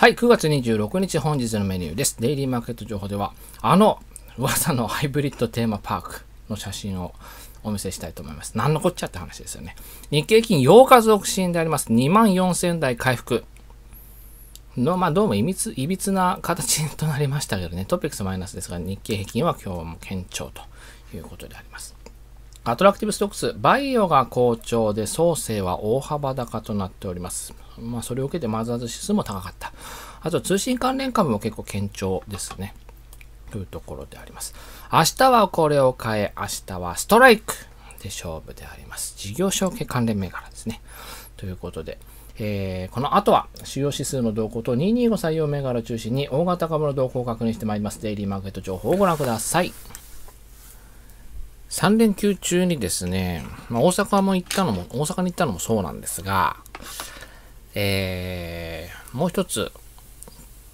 はい、9月26日本日のメニューです。デイリーマーケット情報では、あの噂のハイブリッドテーマパークの写真をお見せしたいと思います。なんのこっちゃって話ですよね。日経金8日続伸であります。2万4000台回復。の、まあ、どうもいびつ、いびつな形となりましたけどね。トピックスマイナスですが、日経平均は今日も堅調ということであります。アトラクティブストックス、バイオが好調で、創生は大幅高となっております。まあ、それを受けてマザーズ指数も高かった。あと、通信関連株も結構堅調ですね。というところであります。明日はこれを変え、明日はストライクで勝負であります。事業承継関連銘柄ですね。ということで、えー、この後は主要指数の動向と225採用銘柄を中心に大型株の動向を確認してまいります。デイリーマーケット情報をご覧ください。3連休中にですね、まあ、大阪も行ったのも、大阪に行ったのもそうなんですが、えー、もう一つ、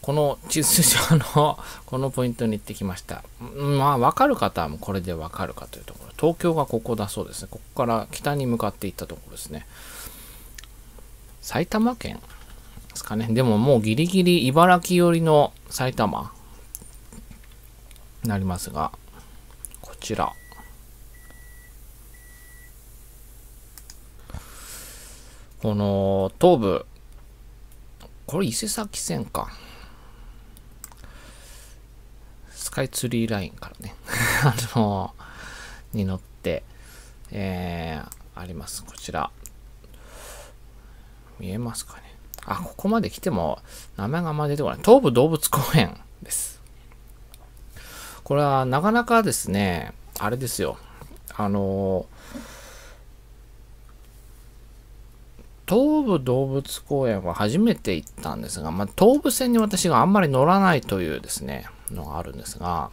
この地図上の このポイントに行ってきました。まあ、わかる方はもこれでわかるかというところ。東京がここだそうですね。ここから北に向かっていったところですね。埼玉県ですかね。でももうギリギリ茨城寄りの埼玉になりますが、こちら。この、東部、これ伊勢崎線か。スカイツリーラインからね、あのに乗って、えー、あります。こちら。見えますかね。あ、ここまで来ても、名前があんま出てこない。東武動物公園です。これは、なかなかですね、あれですよ。あのー東武動物公園は初めて行ったんですが、まあ、東武線に私があんまり乗らないというですね、のがあるんですが、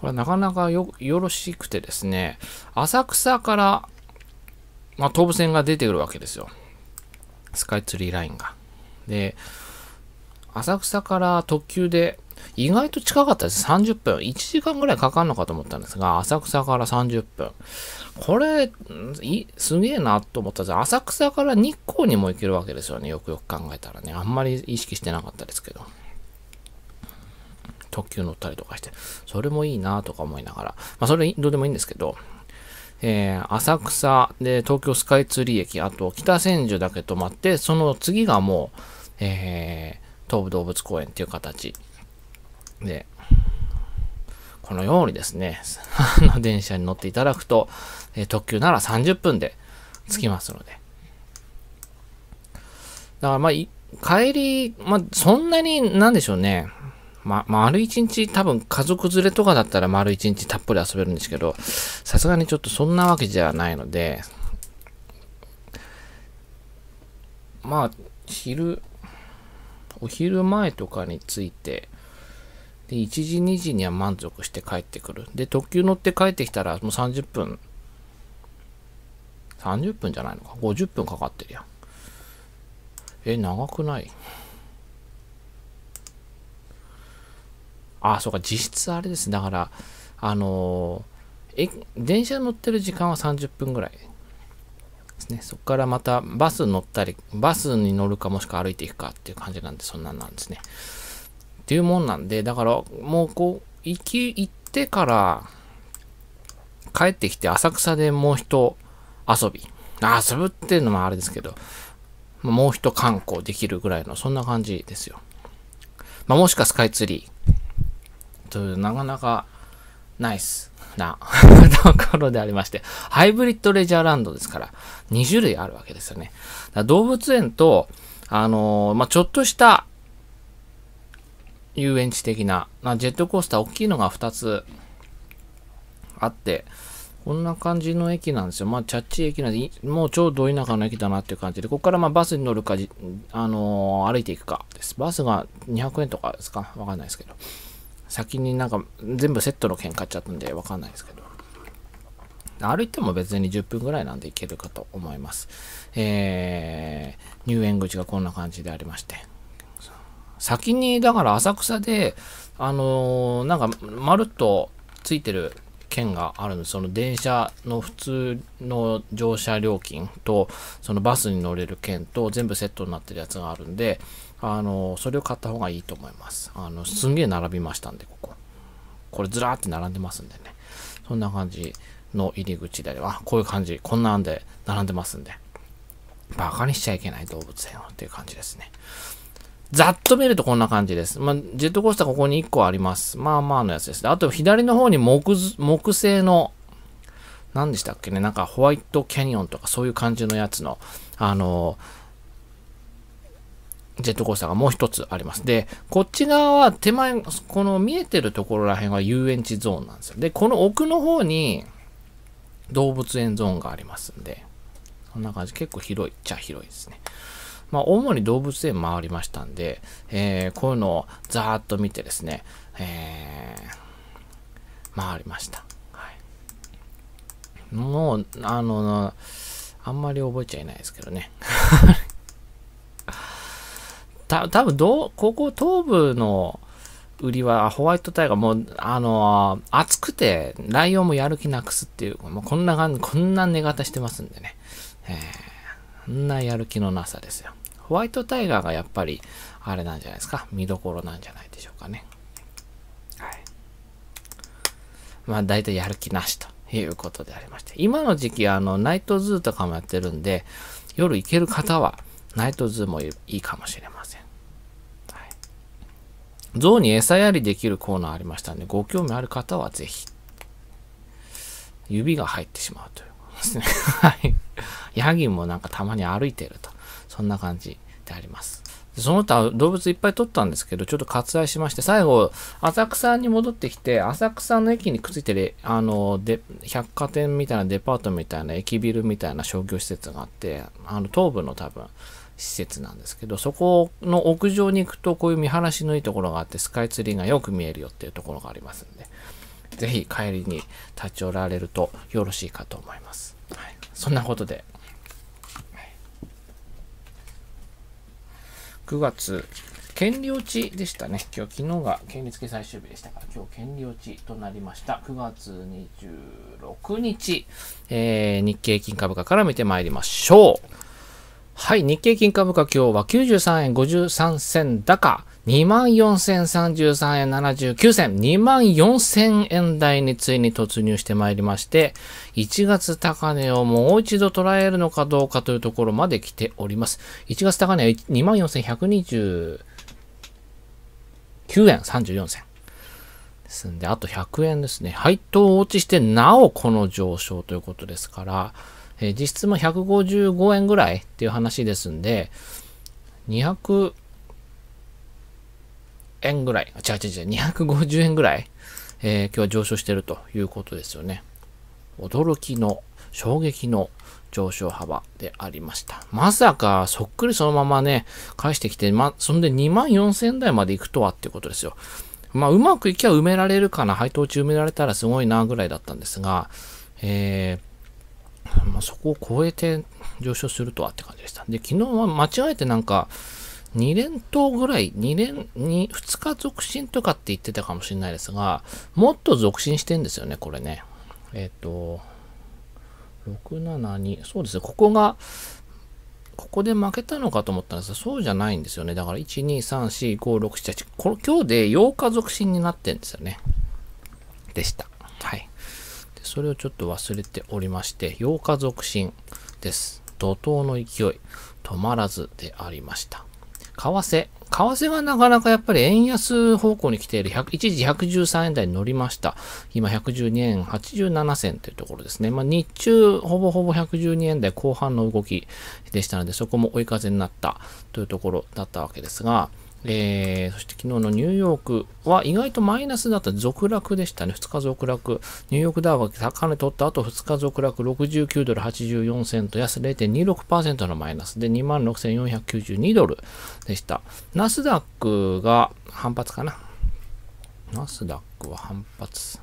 これなかなかよ、よろしくてですね、浅草から、まあ、東武線が出てくるわけですよ。スカイツリーラインが。で、浅草から特急で意外と近かったです。30分。1時間ぐらいかかるのかと思ったんですが、浅草から30分。これ、すげえなと思ったんです浅草から日光にも行けるわけですよね。よくよく考えたらね。あんまり意識してなかったですけど。特急乗ったりとかして。それもいいなとか思いながら。まあ、それどうでもいいんですけど。えー、浅草で東京スカイツリー駅、あと北千住だけ止まって、その次がもう、えー、東武動物公園っていう形で、このようにですね、あ の電車に乗っていただくと、え特急なら30分で着きますので。だからまあ、帰り、まあ、そんなに、なんでしょうね。ま、あ、丸一日、多分家族連れとかだったら丸一日たっぷり遊べるんですけど、さすがにちょっとそんなわけじゃないので、まあ、昼、お昼前とかについて、で、1時、2時には満足して帰ってくる。で、特急乗って帰ってきたら、もう30分、30分じゃないのか、50分かかってるやん。え、長くないああ、そうか、実質あれです。だから、あのー、え、電車乗ってる時間は30分ぐらいですね。そこからまたバス乗ったり、バスに乗るかもしくは歩いていくかっていう感じなんで、そんなんなんですね。っていうもんなんで、だからもうこう、行き、行ってから、帰ってきて浅草でもう人遊び。遊ぶっていうのもあれですけど、もう一観光できるぐらいの、そんな感じですよ。まあ、もしかスカイツリー。という、なかなか、ナイスな ところでありまして、ハイブリッドレジャーランドですから、2種類あるわけですよね。動物園と、あのー、まあ、ちょっとした遊園地的な、なジェットコースター大きいのが2つあって、こんな感じの駅なんですよ。まあ、チャッチ駅なんで、もうちょうど田舎の駅だなっていう感じで、ここからまあバスに乗るか、あのー、歩いていくかです。バスが200円とかですかわかんないですけど。先になんか全部セットの券買っちゃったんでわかんないですけど。歩いても別に10分ぐらいなんで行けるかと思います。えー、入園口がこんな感じでありまして。先に、だから浅草で、あのー、なんか、まるっとついてる券があるんです。その電車の普通の乗車料金と、そのバスに乗れる券と、全部セットになってるやつがあるんで、あのー、それを買った方がいいと思います。あの、すんげえ並びましたんで、ここ。これずらーって並んでますんでね。そんな感じの入り口であれば、こういう感じ、こんなんで並んでますんで。バカにしちゃいけない動物園をっていう感じですね。ざっと見るとこんな感じです。まあ、ジェットコースターここに1個あります。まあまあのやつです。あと左の方に木、木製の、何でしたっけね、なんかホワイトキャニオンとかそういう感じのやつの、あの、ジェットコースターがもう一つあります。で、こっち側は手前、この見えてるところら辺は遊園地ゾーンなんですよ。で、この奥の方に動物園ゾーンがありますんで、こんな感じ。結構広いっちゃ広いですね。まあ、主に動物園回りましたんで、えー、こういうのをざーっと見てですね、えー、回りました。はい、もう、あの、あんまり覚えちゃいないですけどね。た多分どう、ここ東部の売りはホワイトタイガーもう、あのー、暑くて、ライオンもやる気なくすっていう、もうこんな感じ、こんな寝方してますんでね。えー、こんなやる気のなさですよ。ホワイトタイガーがやっぱり、あれなんじゃないですか。見どころなんじゃないでしょうかね。はい。まあ、大体やる気なしということでありまして。今の時期、あの、ナイトズーとかもやってるんで、夜行ける方は、ナイトズーもいいかもしれません。はい。象に餌やりできるコーナーありましたんで、ご興味ある方はぜひ。指が入ってしまうということですね。はい。ヤギもなんかたまに歩いてると。そんな感じであります。その他動物いっぱい撮ったんですけど、ちょっと割愛しまして、最後、浅草に戻ってきて、浅草の駅にくっついてる、あの、で、百貨店みたいなデパートみたいな駅ビルみたいな商業施設があって、あの、東部の多分、施設なんですけど、そこの屋上に行くとこういう見晴らしのいいところがあって、スカイツリーがよく見えるよっていうところがありますんで、ぜひ帰りに立ち寄られるとよろしいかと思います。はい、そんなことで、9月、権利落ちでしたね。今日、昨日が権利付け最終日でしたから、今日権利落ちとなりました。9月26日、えー、日経金株価から見てまいりましょう。はい、日経金株価今日は93円53銭高、24,033円79銭、24,000円台についに突入してまいりまして、1月高値をもう一度捉えるのかどうかというところまで来ております。1月高値は24,129円34銭。ですんで、あと100円ですね。配当を落ちして、なおこの上昇ということですから、えー、実質も155円ぐらいっていう話ですんで、200円ぐらい、あ、違う違う違う、250円ぐらい、えー、今日は上昇してるということですよね。驚きの、衝撃の上昇幅でありました。まさか、そっくりそのままね、返してきて、ま、そんで2万4000円台まで行くとはっていうことですよ。まあ、うまくいきゃ埋められるかな、配当値埋められたらすごいな、ぐらいだったんですが、えー、まあ、そこを超えて上昇するとはって感じでした。で、昨日は間違えてなんか、2連投ぐらい、2連、2、2日続進とかって言ってたかもしれないですが、もっと続進してんですよね、これね。えっ、ー、と、672、そうですね、ここが、ここで負けたのかと思ったんですが、そうじゃないんですよね。だから、1、2、3、4、5、6、7、8、この今日で8日続進になってんですよね。でした。はい。それをちょっと忘れておりまして、8日続進です。怒涛の勢い、止まらずでありました。為替。為替がなかなかやっぱり円安方向に来ている。一時113円台に乗りました。今112円87銭というところですね。まあ日中ほぼほぼ112円台後半の動きでしたので、そこも追い風になったというところだったわけですが、えー、そして昨日のニューヨークは意外とマイナスだった続落でしたね。2日続落。ニューヨークダウが高値取った後2日続落69ドル84セント安0.26%のマイナスで26,492ドルでした。ナスダックが反発かな。ナスダックは反発。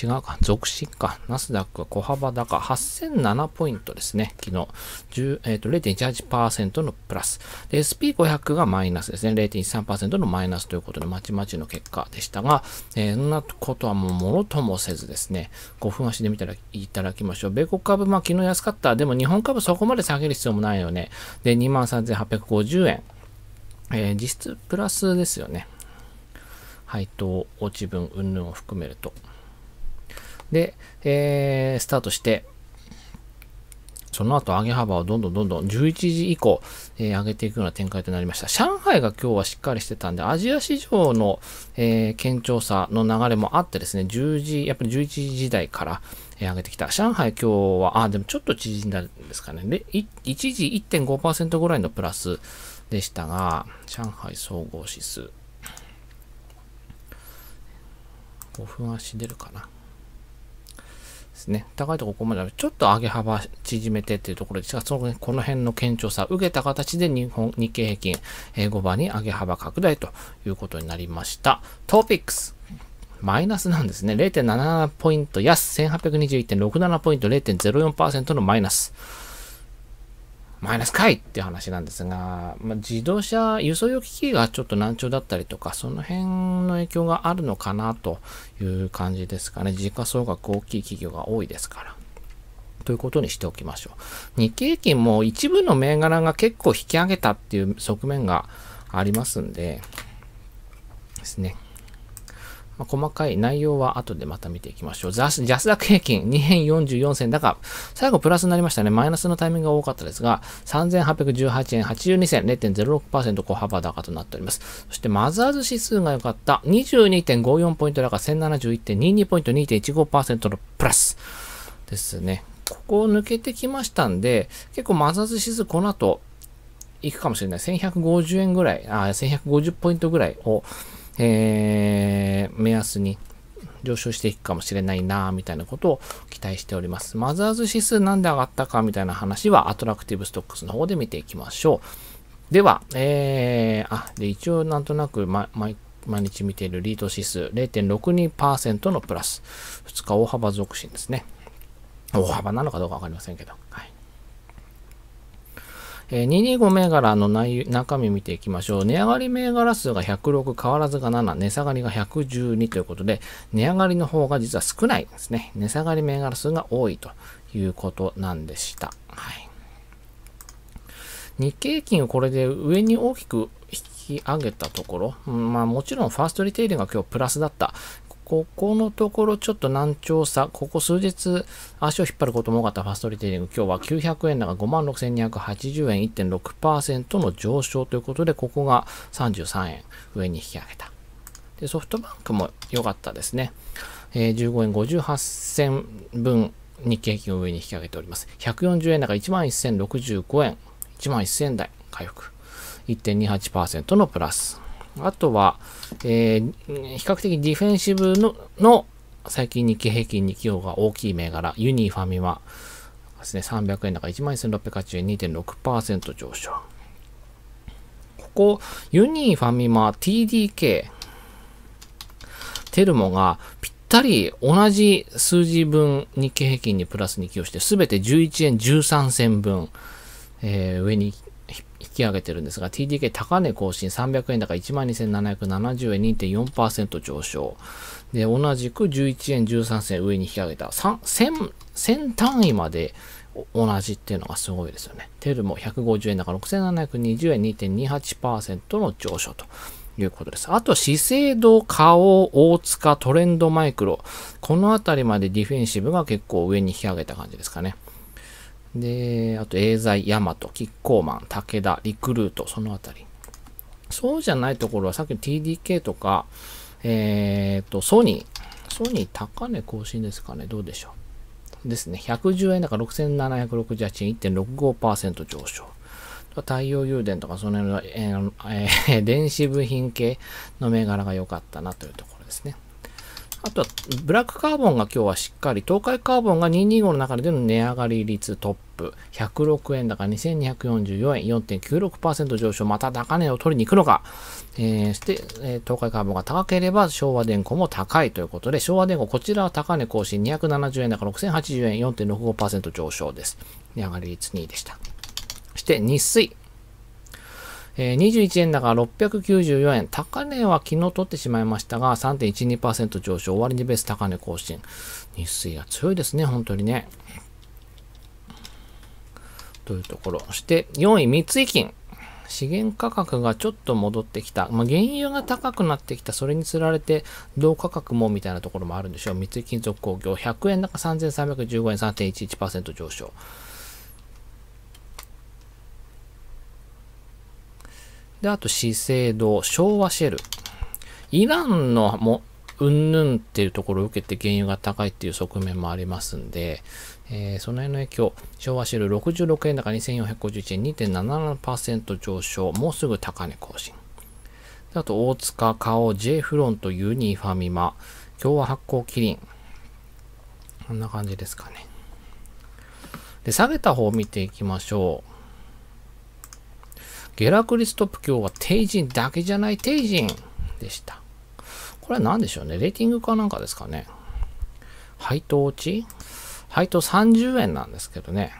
違うか、続進か、ナスダックは小幅高、8007ポイントですね、昨日、10えーと、0.18%のプラス、SP500 がマイナスですね、0.13%のマイナスということで、まちまちの結果でしたが、えー、そんなことはもうもろともせずですね、5分足で見たらいただきましょう。米国株、まあ昨日安かった、でも日本株そこまで下げる必要もないよね。で、23,850円。えー、実質プラスですよね。配当落ち分、云々を含めると。で、えー、スタートして、その後上げ幅をどんどんどんどん11時以降、えー、上げていくような展開となりました。上海が今日はしっかりしてたんで、アジア市場の、えー、堅調さの流れもあってですね、10時、やっぱり11時台から、え上げてきた。上海今日は、あ、でもちょっと縮んだんですかね。で、一時1.5%ぐらいのプラスでしたが、上海総合指数。5分足出るかな。ですね。高いとこここまでちょっと上げ幅縮めてっていうところですが、そのこの辺の堅調さ、受けた形で日本日経平均、えー、5番に上げ幅拡大ということになりました。トピックス。マイナスなんですね。0.77ポイント安、1821.67ポイント、0.04%のマイナス。マイナスかいって話なんですが、まあ、自動車、輸送用機器がちょっと難聴だったりとか、その辺の影響があるのかなという感じですかね。時価総額大きい企業が多いですから。ということにしておきましょう。日経平均も一部の銘柄が結構引き上げたっていう側面がありますんで、ですね。まあ、細かい内容は後でまた見ていきましょう。ジャスダック平均2円44銭高。最後プラスになりましたね。マイナスのタイミングが多かったですが、3818円82銭、0.06%小幅高となっております。そしてマザーズ指数が良かった。22.54ポイント高、1071.22ポイント、2.15%のプラスですね。ここを抜けてきましたんで、結構マザーズ指数この後、行くかもしれない。1150円ぐらい、あ1150ポイントぐらいをえー、目安に上昇していくかもしれないな、みたいなことを期待しております。マザーズ指数なんで上がったかみたいな話はアトラクティブストックスの方で見ていきましょう。では、えー、あ、で、一応なんとなく、ま、毎日見ているリート指数0.62%のプラス。2日大幅続伸ですね。大幅なのかどうかわかりませんけど。はい。えー、225銘柄の内中身見ていきましょう。値上がり銘柄数が106、変わらずが7、値下がりが112ということで、値上がりの方が実は少ないですね。値下がり銘柄数が多いということなんでした。はい。日経金をこれで上に大きく引き上げたところ、まあもちろんファーストリテイリングが今日プラスだった、ここのところちょっと難聴さ、ここ数日足を引っ張ることも多かったファストリテイリング、今日は900円高56,280円1.6%の上昇ということで、ここが33円上に引き上げた。で、ソフトバンクも良かったですね。15円58銭分日経平均を上に引き上げております。140円高11,065円、11,000台回復。1.28%のプラス。あとは、えー、比較的ディフェンシブの、の最近日経平均に寄与が大きい銘柄、ユニファミマですね、300円高1万1680円2.6%上昇。ここ、ユニファミマ TDK、テルモがぴったり同じ数字分日経平均にプラスに寄与して、すべて11円13銭分、えー、上に引き上げてるんですが、TDK 高値更新300円高12,770円2.4%上昇。で、同じく11円13銭上に引き上げた。3、1000単位まで同じっていうのがすごいですよね。テルも150円高6,720円2.28%の上昇と。いうことです。あと、資生堂、花王、大塚、トレンドマイクロ。このあたりまでディフェンシブが結構上に引き上げた感じですかね。で、あと、エーザイ、ヤマト、キッコーマン、武田、リクルート、そのあたり。そうじゃないところは、さっきの TDK とか、えっ、ー、と、ソニー。ソニー、高値更新ですかね。どうでしょう。ですね。110円だから6768円、1.65%上昇。太陽誘電とか、その辺の、えーえー、電子部品系の銘柄が良かったなというところですね。あとは、ブラックカーボンが今日はしっかり、東海カーボンが225の中での値上がり率トップ、106円高2244円、4.96%上昇、また高値を取りに行くのか。えー、して、え東海カーボンが高ければ昭和電工も高いということで、昭和電工、こちらは高値更新270円高6080円、4.65%上昇です。値上がり率2位でした。そして、日水。えー、21円高694円。高値は昨日取ってしまいましたが、3.12%上昇。終わりにベース高値更新。日水は強いですね、本当にね。というところ。そして、4位、三井金。資源価格がちょっと戻ってきた。まあ、原油が高くなってきた。それにつられて、銅価格もみたいなところもあるんでしょう。三井金属工業100円高3315円3.11%上昇。で、あと資生堂、昭和シェル。イランのも、うんぬんっていうところを受けて原油が高いっていう側面もありますんで、えー、その辺の影響、昭和シェル66円高2451円2.77%上昇、もうすぐ高値更新。あと、大塚、花王、J フロント、ユニファミマ、今日は発行キリン。こんな感じですかね。で、下げた方を見ていきましょう。ゲラクリストップ教は帝人だけじゃない帝人でした。これは何でしょうね。レーティングかなんかですかね。配当落ち配当30円なんですけどね。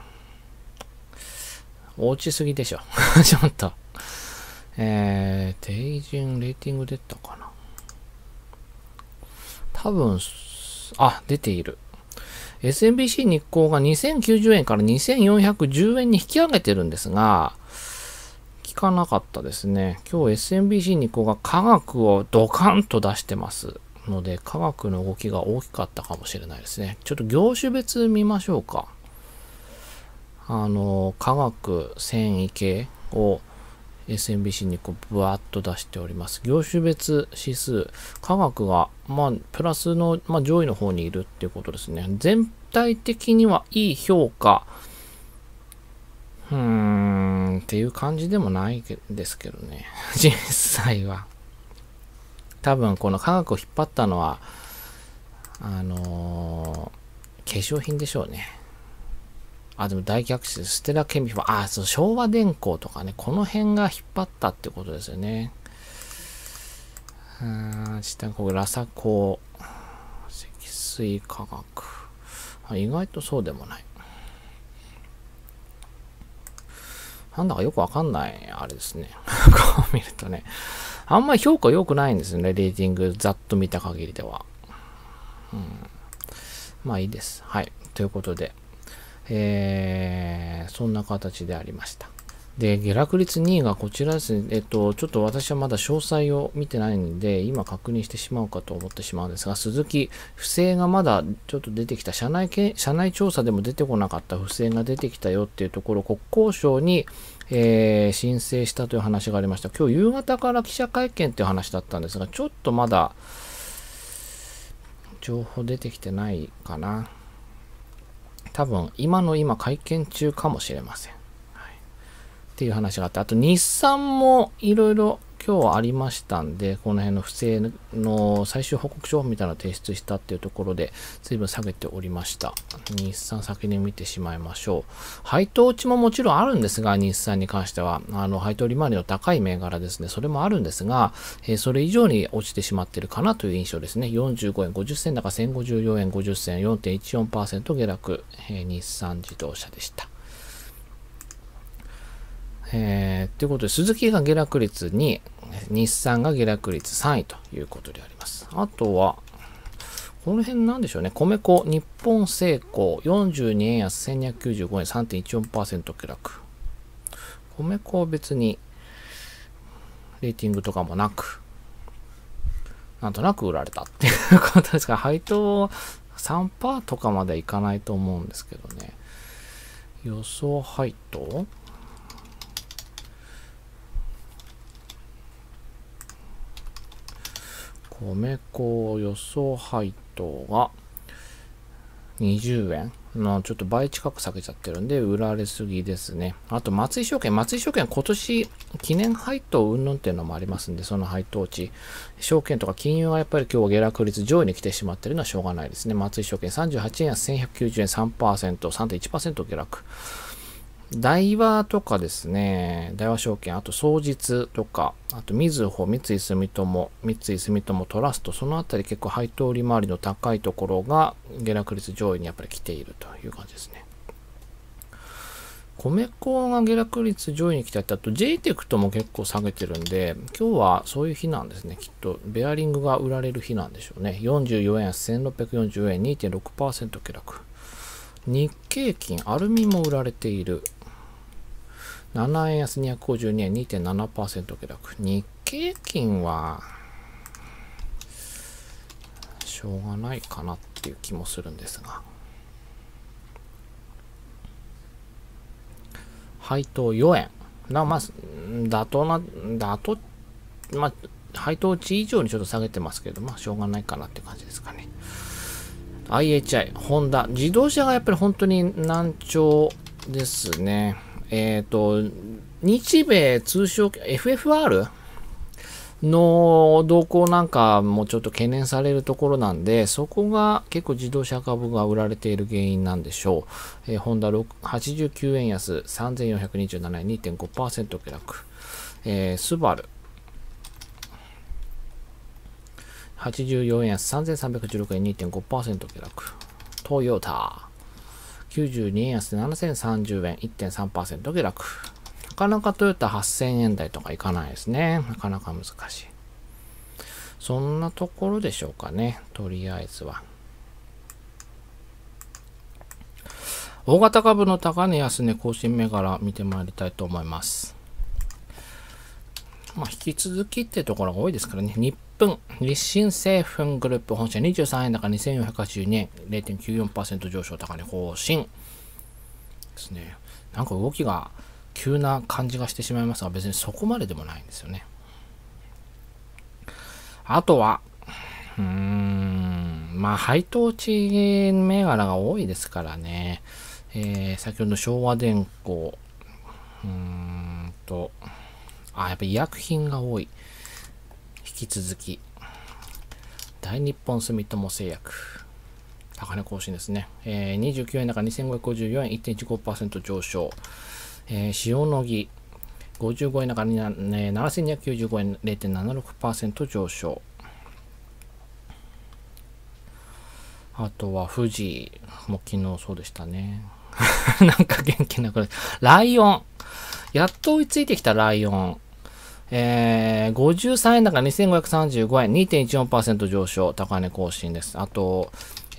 落ちすぎでしょ。ちょっと。えー、帝人レーティング出たかな。多分、あ、出ている。SMBC 日興が2090円から2410円に引き上げてるんですが、かなかったですね。今日 SMBC に興が科学をドカンと出してますので、科学の動きが大きかったかもしれないですね。ちょっと業種別見ましょうか。あの、科学、繊維系を SMBC にこうブワッと出しております。業種別指数、科学が、まあ、プラスの、まあ、上位の方にいるっていうことですね。全体的にはいい評価。うーん、っていう感じでもないですけどね。実際は。多分この科学を引っ張ったのは、あのー、化粧品でしょうね。あ、でも大逆襲、ステラケミファ、あ、そう、昭和電工とかね、この辺が引っ張ったってことですよね。うん、下ここ、ラサコ、積水化学あ。意外とそうでもない。なんだかよくわかんない、あれですね。こう見るとね。あんまり評価良くないんですよね、レーティング、ざっと見た限りでは。うん。まあいいです。はい。ということで、えー、そんな形でありました。で、下落率2位がこちらですね。えっと、ちょっと私はまだ詳細を見てないんで、今確認してしまうかと思ってしまうんですが、鈴木、不正がまだちょっと出てきた、社内け社内調査でも出てこなかった不正が出てきたよっていうところ、国交省に、えー、申請したという話がありました。今日夕方から記者会見ていう話だったんですが、ちょっとまだ、情報出てきてないかな。多分、今の今会見中かもしれません。っていう話があって、あと日産もいろいろ今日ありましたんで、この辺の不正の最終報告書みたいなのを提出したっていうところで、随分下げておりました。日産先に見てしまいましょう。配当落ちももちろんあるんですが、日産に関しては、あの、配当利回りの高い銘柄ですね、それもあるんですが、えー、それ以上に落ちてしまってるかなという印象ですね。45円50銭高1054円50銭、4.14%下落、えー、日産自動車でした。えー、ということで、鈴木が下落率2、日産が下落率3位ということであります。あとは、この辺なんでしょうね。米粉、日本製鋼、42円安、1295円、3.14%下落。米粉は別に、レーティングとかもなく、なんとなく売られたっていうことですが、配当3%とかまではいかないと思うんですけどね。予想配当米粉予想配当が20円。のちょっと倍近く下げちゃってるんで、売られすぎですね。あと、松井証券、松井証券今年記念配当云々っていうのもありますんで、その配当値。証券とか金融はやっぱり今日は下落率上位に来てしまってるのはしょうがないですね。松井証券38円安1190円3%、3.1%下落。大和とかですね、大和証券、あと双日とか、あとみずほ、三井住友、三井住友トラスト、そのあたり結構配当利回りの高いところが下落率上位にやっぱり来ているという感じですね。米粉が下落率上位に来たって、あと JTEC とも結構下げてるんで、今日はそういう日なんですね、きっと。ベアリングが売られる日なんでしょうね。44円、1 6 4 0円、2.6%下落。日経金、アルミも売られている。7円安252円2.7%下落。日経金は、しょうがないかなっていう気もするんですが。配当4円。なまあ、妥当な、妥当、まあ、配当値以上にちょっと下げてますけど、まあ、しょうがないかなって感じですかね。IHI、ホンダ。自動車がやっぱり本当に難聴ですね。えっ、ー、と、日米通商、FFR? の動向なんかもちょっと懸念されるところなんで、そこが結構自動車株が売られている原因なんでしょう。えー、ホンダ89円安、3427円、2.5%下落。えー、スバル。84円安、3316円、2.5%下落。トヨタ。92円安で7030円、1.3%下落。なかなかトヨタ8000円台とかいかないですね。なかなか難しい。そんなところでしょうかね。とりあえずは。大型株の高値安値更新銘柄見てまいりたいと思います。まあ、引き続きってところが多いですからね。日分、日清製粉グループ本社23円高2482円、0.94%上昇高値更新。ですね。なんか動きが急な感じがしてしまいますが、別にそこまででもないんですよね。あとは、うーん、まあ、配当値銘柄が多いですからね。えー、先ほどの昭和電工、うーんと、あ、やっぱ医薬品が多い。引き続き、大日本住友製薬、高値更新ですね。えー、29円高2554円1.15%上昇。えー、塩野義、55円高に、ね、7295円0.76%上昇。あとは富士も昨日そうでしたね。なんか元気なくライオン。やっと追いついてきたライオン。えー、53円高2535円、2.14%上昇、高値更新です。あと、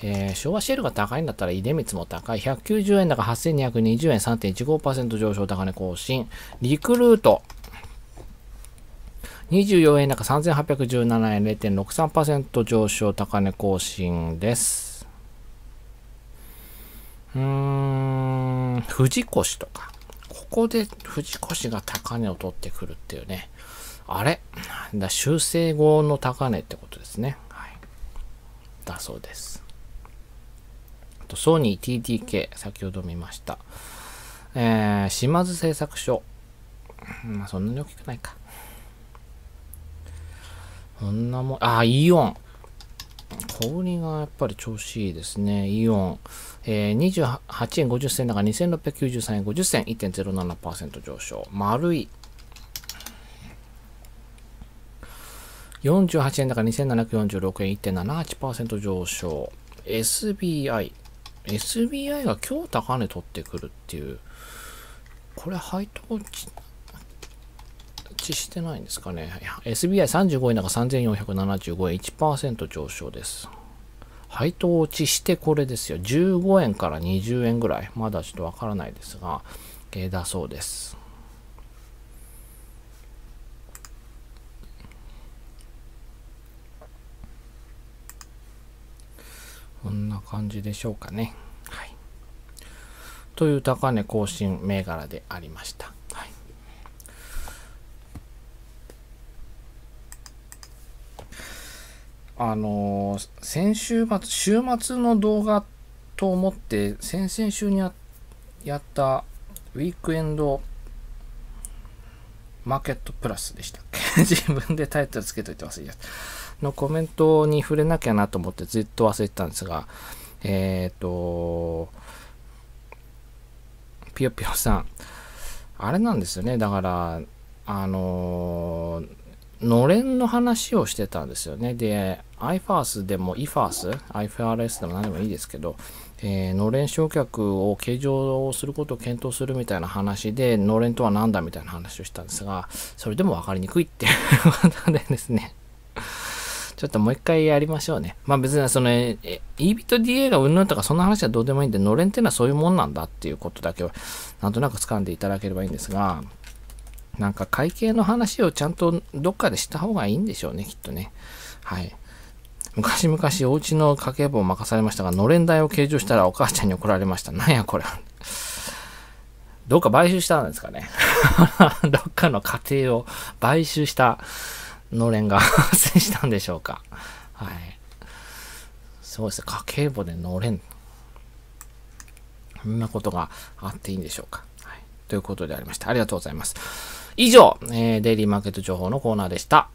えー、昭和シェルが高いんだったら、出光も高い。190円高8220円、3.15%上昇、高値更新。リクルート。24円高3817円、0.63%上昇、高値更新です。うーん、富士越とか。ここで富士越が高値を取ってくるっていうね。あれだ修正後の高値ってことですね。はい、だそうです。とソニー TTK、先ほど見ました。えー、島津製作所。まあ、そんなに大きくないか。こんなもん、あ、イオン。小売りがやっぱり調子いいですね。イオン。えー、28円50銭だから2693円50銭、1.07%上昇。丸い。48円高2746円1.78%上昇。SBI。SBI が今日高値取ってくるっていう。これ配当値、してないんですかね。SBI35 円高3475円1%上昇です。配当落ちしてこれですよ。15円から20円ぐらい。まだちょっとわからないですが、えー、だそうです。こんな感じでしょうかね。はい。という高値更新銘柄でありました。はい。あのー、先週末、週末の動画と思って、先々週にやったウィークエンドマーケットプラスでしたっけ 自分でタイトルつけといて忘れちゃった。のコメントに触れなきゃなと思ってずっと忘れてたんですが、えっ、ー、と、ぴよぴよさん、あれなんですよね、だから、あののれんの話をしてたんですよね。で、iFARS でも i f a r s iFRS でも何でもいいですけど、えー、のれん焼却を計上をすることを検討するみたいな話で、のれんとは何だみたいな話をしたんですが、それでも分かりにくいっていうことでですねちょっともう一回やりましょうね。まあ別にその、え、e b i t DA がうんぬんとかそんな話はどうでもいいんで、のれんっていうのはそういうもんなんだっていうことだけは、なんとなく掴んでいただければいいんですが、なんか会計の話をちゃんとどっかでした方がいいんでしょうね、きっとね。はい。昔々お家の家計簿を任されましたが、のれん代を計上したらお母ちゃんに怒られました。なんやこれ。どっか買収したんですかね。どっかの家庭を買収したのれんが発生したんでしょうか。はい。そうですね。家計簿でのれん。こんなことがあっていいんでしょうか。はい、ということでありました。ありがとうございます。以上、えー、デイリーマーケット情報のコーナーでした。